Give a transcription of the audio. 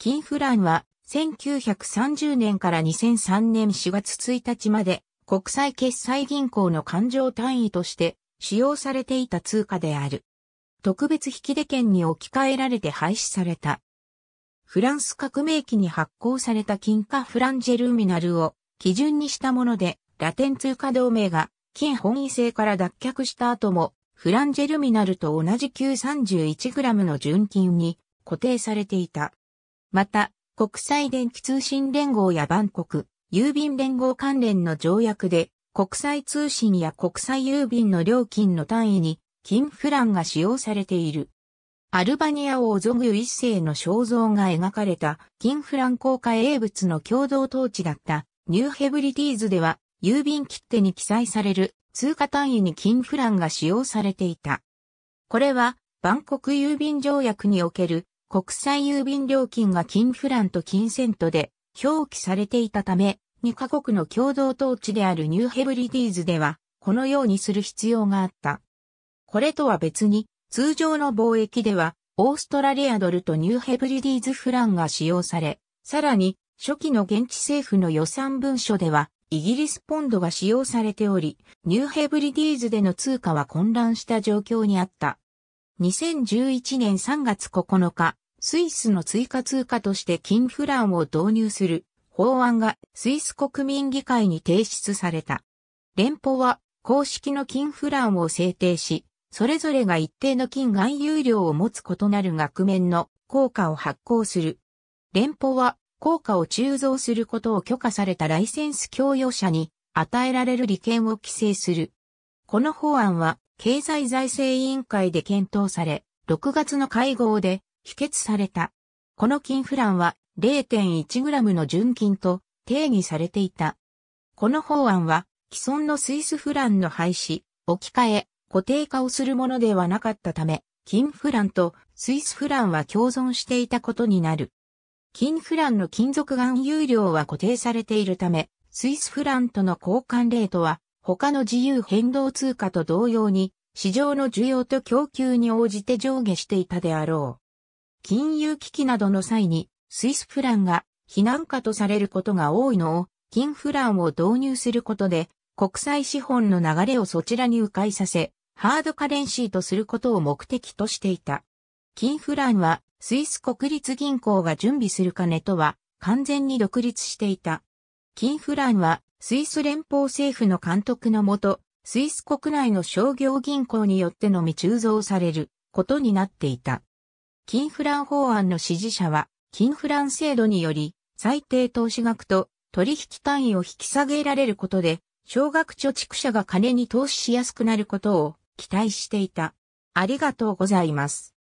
金フランは1930年から2003年4月1日まで国際決済銀行の勘定単位として使用されていた通貨である。特別引出券に置き換えられて廃止された。フランス革命期に発行された金貨フランジェルミナルを基準にしたもので、ラテン通貨同盟が金本位制から脱却した後も、フランジェルミナルと同じ 931g の純金に固定されていた。また、国際電気通信連合やバンコク、郵便連合関連の条約で、国際通信や国際郵便の料金の単位に、金フランが使用されている。アルバニア王ゾグ一世の肖像が描かれた金フラン公開英物の共同統治だったニューヘブリティーズでは郵便切手に記載される通貨単位に金フランが使用されていた。これはバンコク郵便条約における国際郵便料金が金フランと金セントで表記されていたため、2カ国の共同統治であるニューヘブリディーズでは、このようにする必要があった。これとは別に、通常の貿易では、オーストラリアドルとニューヘブリディーズフランが使用され、さらに、初期の現地政府の予算文書では、イギリスポンドが使用されており、ニューヘブリディーズでの通貨は混乱した状況にあった。2011年3月9日、スイスの追加通貨として金フランを導入する法案がスイス国民議会に提出された。連邦は公式の金フランを制定し、それぞれが一定の金含有量を持つ異なる額面の効果を発行する。連邦は効果を鋳造することを許可されたライセンス供与者に与えられる利権を規制する。この法案は経済財政委員会で検討され、6月の会合で否決された。この金フランは 0.1g の純金と定義されていた。この法案は既存のスイスフランの廃止、置き換え、固定化をするものではなかったため、金フランとスイスフランは共存していたことになる。金フランの金属含有量は固定されているため、スイスフランとの交換レートは他の自由変動通貨と同様に、市場の需要と供給に応じて上下していたであろう。金融危機などの際に、スイスフランが避難化とされることが多いのを、金フランを導入することで、国際資本の流れをそちらに迂回させ、ハードカレンシーとすることを目的としていた。金フランは、スイス国立銀行が準備する金とは、完全に独立していた。金フランは、スイス連邦政府の監督のもと、スイス国内の商業銀行によってのみ鋳造されることになっていた。金フラン法案の支持者は、金フラン制度により、最低投資額と取引単位を引き下げられることで、少額貯蓄者が金に投資しやすくなることを期待していた。ありがとうございます。